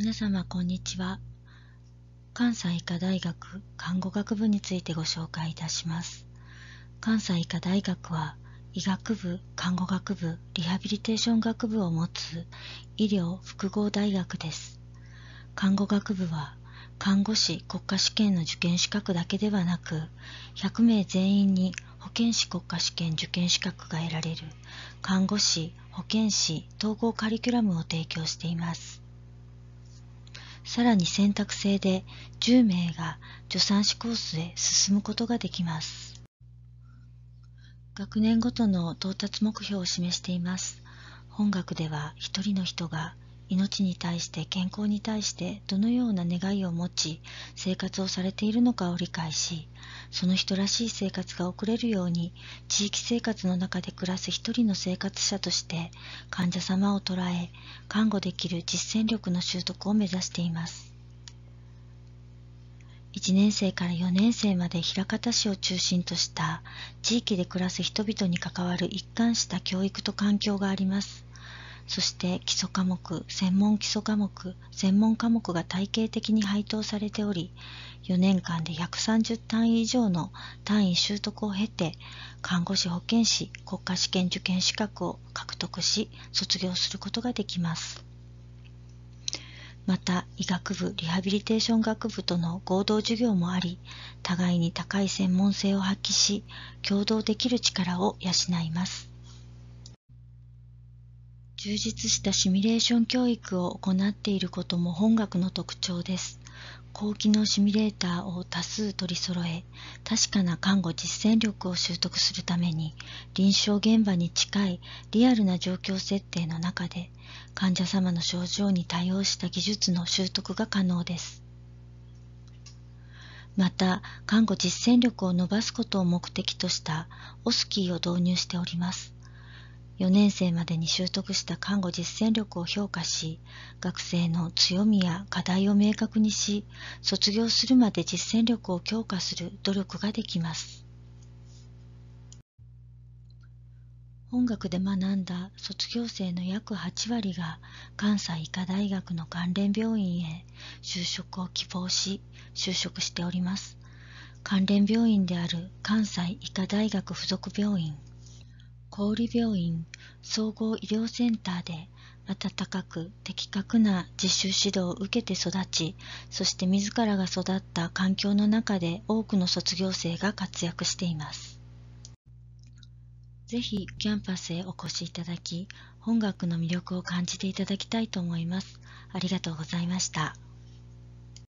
皆様こんにちは関西医科大学看護学部についてご紹介いたします関西医科大学は医学部看護学部リハビリテーション学部を持つ医療複合大学です看護学部は看護師国家試験の受験資格だけではなく100名全員に保健師国家試験受験資格が得られる看護師保健師統合カリキュラムを提供していますさらに選択制で10名が助産師コースへ進むことができます。学年ごとの到達目標を示しています。本学では1人の人が命に対して健康に対してどのような願いを持ち生活をされているのかを理解しその人らしい生活が送れるように地域生活の中で暮らす一人の生活者として患者様を捉え看護できる実践力の習得を目指しています1年生から4年生まで枚方市を中心とした地域で暮らす人々に関わる一貫した教育と環境がありますそして基礎科目、専門基礎科目、専門科目が体系的に配当されており、4年間で130単位以上の単位習得を経て、看護師保健師、国家試験受験資格を獲得し、卒業することができます。また、医学部、リハビリテーション学部との合同授業もあり、互いに高い専門性を発揮し、共同できる力を養います。充実したシミュレーション教育を行っていることも本学の特徴です。高機能シミュレーターを多数取り揃え、確かな看護実践力を習得するために、臨床現場に近いリアルな状況設定の中で、患者様の症状に対応した技術の習得が可能です。また、看護実践力を伸ばすことを目的としたオスキーを導入しております。4年生までに習得した看護実践力を評価し、学生の強みや課題を明確にし、卒業するまで実践力を強化する努力ができます。音楽で学んだ卒業生の約8割が関西医科大学の関連病院へ就職を希望し、就職しております。関連病院である関西医科大学附属病院小売病院総合医療センターで温かく的確な実習指導を受けて育ち、そして自らが育った環境の中で多くの卒業生が活躍しています。是非キャンパスへお越しいただき、本学の魅力を感じていただきたいと思います。ありがとうございました。